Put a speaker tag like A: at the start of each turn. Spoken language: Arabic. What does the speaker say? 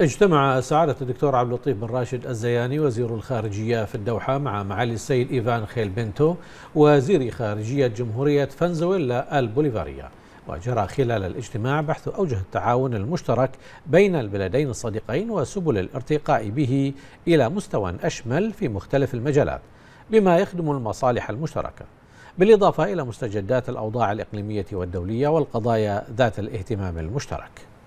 A: اجتمع سعادة الدكتور عبد اللطيف بن راشد الزياني وزير الخارجية في الدوحة مع معالي السيد إيفان خيل بنتو وزير خارجية جمهورية فنزويلا البوليفارية وجرى خلال الاجتماع بحث أوجه التعاون المشترك بين البلدين الصديقين وسبل الارتقاء به إلى مستوى أشمل في مختلف المجالات بما يخدم المصالح المشتركة بالإضافة إلى مستجدات الأوضاع الإقليمية والدولية والقضايا ذات الاهتمام المشترك